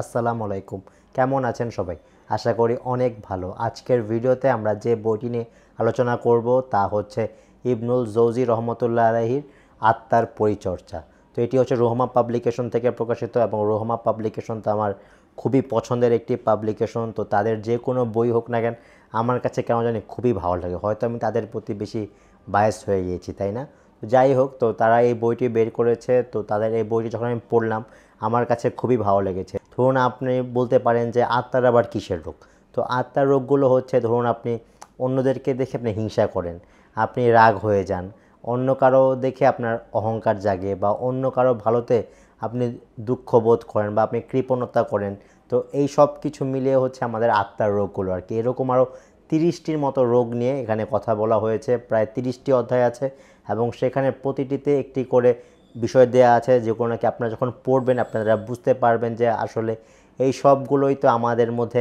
আসসালামু আলাইকুম কেমন আছেন সবাই আশা করি অনেক ভালো আজকের ভিডিওতে আমরা যে বইটি নিয়ে আলোচনা করব তা হচ্ছে ইবনুল জৌজি রহমতুল্লাহ আলহির আত্মার পরিচর্যা তো এটি হচ্ছে রোহমা পাবলিকেশন থেকে প্রকাশিত এবং রোহমা পাবলিকেশন তো আমার খুবই পছন্দের একটি পাবলিকেশন তো তাদের যে কোনো বই হোক না কেন আমার কাছে কেন জানি খুবই ভালো লাগে হয়তো আমি তাদের প্রতি বেশি বায়াস হয়ে গিয়েছি তাই না যাই হোক তো তারা এই বইটি বের করেছে তো তাদের এই বইটি যখন আমি পড়লাম আমার কাছে খুবই ভালো লেগেছে ধরুন আপনি বলতে পারেন যে আত্মার আবার কিসের রোগ তো আত্মার রোগগুলো হচ্ছে ধরুন আপনি অন্যদেরকে দেখে আপনি হিংসা করেন আপনি রাগ হয়ে যান অন্য কারো দেখে আপনার অহংকার জাগে বা অন্য কারো ভালোতে আপনি দুঃখ বোধ করেন বা আপনি কৃপণতা করেন তো এই সব কিছু মিলিয়ে হচ্ছে আমাদের আত্মার রোগগুলো আর কি এরকম আরও তিরিশটির মতো রোগ নিয়ে এখানে কথা বলা হয়েছে প্রায় তিরিশটি অধ্যায় আছে এবং সেখানে প্রতিটিতে একটি করে বিষয় দেয়া আছে যেগুলো নাকি আপনারা যখন পড়বেন আপনারা বুঝতে পারবেন যে আসলে এই সবগুলোই তো আমাদের মধ্যে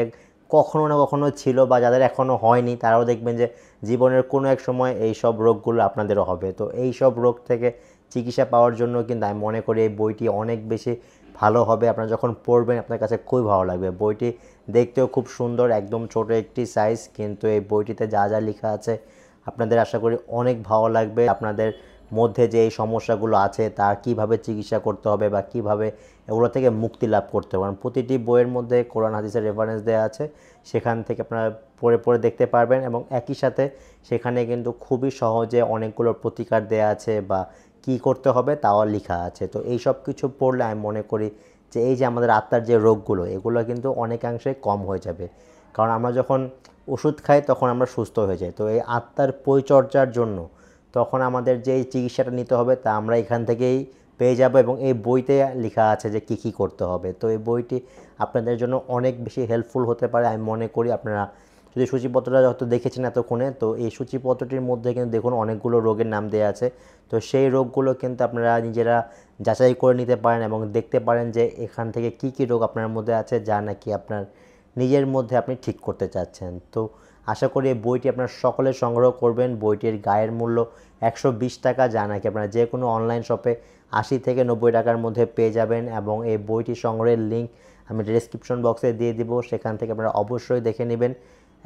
কখনো না কখনো ছিল বা যাদের এখনও হয়নি তারাও দেখবেন যে জীবনের কোনো এক সময় এই সব রোগগুলো আপনাদেরও হবে তো এই সব রোগ থেকে চিকিৎসা পাওয়ার জন্য কিন্তু আমি মনে করি এই বইটি অনেক বেশি ভালো হবে আপনারা যখন পড়বেন আপনার কাছে খুবই ভালো লাগবে বইটি দেখতেও খুব সুন্দর একদম ছোট একটি সাইজ কিন্তু এই বইটিতে যা যা লেখা আছে আপনাদের আশা করি অনেক ভালো লাগবে আপনাদের মধ্যে যে এই সমস্যাগুলো আছে তার কিভাবে চিকিৎসা করতে হবে বা কিভাবে এগুলো থেকে মুক্তি লাভ করতে হবে প্রতিটি বইয়ের মধ্যে কোরআন হাদিসের রেফারেন্স দেওয়া আছে সেখান থেকে আপনারা পড়ে পড়ে দেখতে পারবেন এবং একই সাথে সেখানে কিন্তু খুবই সহজে অনেকগুলো প্রতিকার দেয়া আছে বা কি করতে হবে তাও লেখা আছে তো এই সব কিছু পড়লে আমি মনে করি যে এই যে আমাদের আত্মার যে রোগগুলো এগুলো কিন্তু অনেকাংশে কম হয়ে যাবে কারণ আমরা যখন ওষুধ খাই তখন আমরা সুস্থ হয়ে যাই তো এই আত্মার পরিচর্যার জন্য তখন আমাদের যে চিকিৎসাটা নিতে হবে তা আমরা এখান থেকেই পেয়ে যাব এবং এই বইতে লেখা আছে যে কী কী করতে হবে তো এই বইটি আপনাদের জন্য অনেক বেশি হেল্পফুল হতে পারে আমি মনে করি আপনারা যদি সূচিপত্রটা হয়তো দেখেছেন এতক্ষণে তো এই সূচিপত্রটির মধ্যে কিন্তু দেখুন অনেকগুলো রোগের নাম দেওয়া আছে তো সেই রোগগুলো কিন্তু আপনারা নিজেরা যাচাই করে নিতে পারেন এবং দেখতে পারেন যে এখান থেকে কি কি রোগ আপনার মধ্যে আছে যা নাকি আপনার নিজের মধ্যে আপনি ঠিক করতে চাচ্ছেন তো আশা করি এই বইটি আপনারা সকলে সংগ্রহ করবেন বইটির গায়ের মূল্য একশো টাকা যা নাকি আপনারা যে কোনো অনলাইন শপে আশি থেকে নব্বই টাকার মধ্যে পেয়ে যাবেন এবং এই বইটি সংগ্রহের লিঙ্ক আমি ডিসক্রিপশন বক্সে দিয়ে দিব সেখান থেকে আপনারা অবশ্যই দেখে নেবেন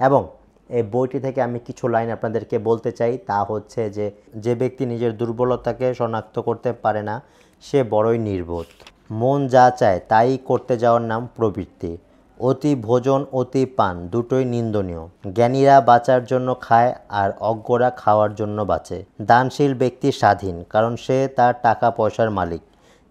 এবং এই বইটি থেকে আমি কিছু লাইন আপনাদেরকে বলতে চাই তা হচ্ছে যে যে ব্যক্তি নিজের দুর্বলতাকে শনাক্ত করতে পারে না সে বড়ই নির্বোধ মন যা চায় তাই করতে যাওয়ার নাম প্রবৃত্তি অতি ভোজন অতি পান দুটোই নিন্দনীয় জ্ঞানীরা বাঁচার জন্য খায় আর অজ্ঞরা খাওয়ার জন্য বাঁচে দানশীল ব্যক্তি স্বাধীন কারণ সে তার টাকা পয়সার মালিক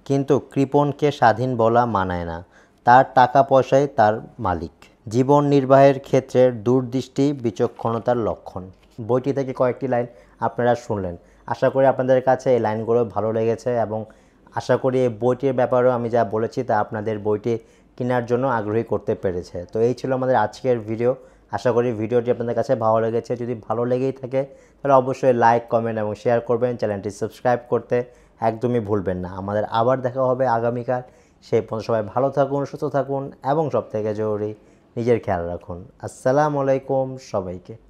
কিন্তু কৃপণকে স্বাধীন বলা মানায় না তার টাকা পয়সাই তার মালিক জীবন নির্বাহের ক্ষেত্রে দূরদৃষ্টি বিচক্ষণতার লক্ষণ বইটি থেকে কয়েকটি লাইন আপনারা শুনলেন আশা করি আপনাদের কাছে এই লাইনগুলো ভালো লেগেছে এবং আশা করি এই বইটির ব্যাপারেও আমি যা বলেছি তা আপনাদের বইটি কেনার জন্য আগ্রহী করতে পেরেছে তো এই ছিল আমাদের আজকের ভিডিও আশা করি ভিডিওটি আপনাদের কাছে ভালো লেগেছে যদি ভালো লেগেই থাকে তাহলে অবশ্যই লাইক কমেন্ট এবং শেয়ার করবেন চ্যানেলটি সাবস্ক্রাইব করতে একদমই ভুলবেন না আমাদের আবার দেখা হবে আগামীকাল সেই পর্যন্ত সবাই ভালো থাকুন সুস্থ থাকুন এবং সবথেকে জরুরি নিজের খেয়াল রাখুন আসসালামু আলাইকুম সবাইকে